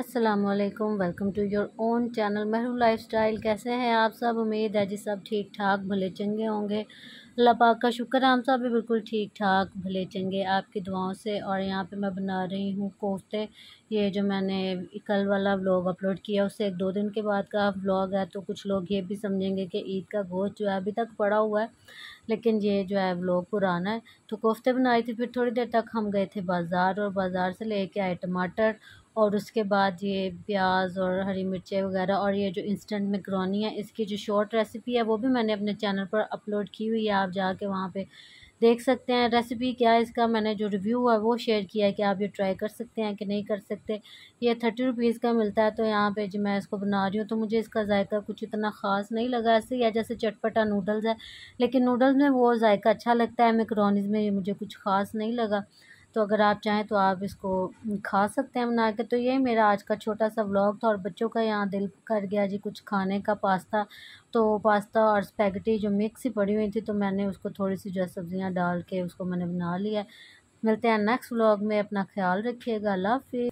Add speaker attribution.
Speaker 1: असलकम welcome to your own channel Mehru lifestyle कैसे हैं आप सब उम्मीद है जी सब ठीक ठाक भले चंगे होंगे अल्लाह पाक का शुक्र हम सब भी बिल्कुल ठीक ठाक भले चंगे आपकी दुआओं से और यहाँ पे मैं बना रही हूँ कोफ्ते ये जो मैंने कल वाला व्लॉग अपलोड किया उससे एक दो दिन के बाद का व्लॉग है तो कुछ लोग ये भी समझेंगे कि ईद का गोश्त जो है अभी तक पड़ा हुआ है लेकिन ये जो है व्लॉग पुराना है तो कोफ्ते बनाए थे फिर थोड़ी देर तक हम गए थे बाज़ार और बाज़ार से ले आए टमाटर और उसके बाद ये प्याज और हरी मिर्चें वगैरह और ये जो इंस्टेंट मैक्रोनी है इसकी जो शॉर्ट रेसिपी है वो भी मैंने अपने चैनल पर अपलोड की हुई है आप जाके वहाँ पे देख सकते हैं रेसिपी क्या है इसका मैंने जो रिव्यू है वो शेयर किया है कि आप ये ट्राई कर सकते हैं कि नहीं कर सकते ये थर्टी रुपीज़ का मिलता है तो यहाँ पे जो मैं इसको बना रही हूँ तो मुझे इसका जायका कुछ इतना ख़ास नहीं लगा ऐसे या जैसे चटपटा नूडल्स है लेकिन नूडल्स में वो जायका अच्छा लगता है मेकरोनीज़ में ये मुझे कुछ ख़ास नहीं लगा तो अगर आप चाहें तो आप इसको खा सकते हैं बना के तो ये मेरा आज का छोटा सा व्लॉग था और बच्चों का यहाँ दिल कर गया जी कुछ खाने का पास्ता तो पास्ता और स्पैगेटी जो मिक्स ही पड़ी हुई थी तो मैंने उसको थोड़ी सी जो सब्ज़ियाँ डाल के उसको मैंने बना लिया मिलते हैं नेक्स्ट व्लॉग में अपना ख्याल रखिएगा अल्लाह हाफि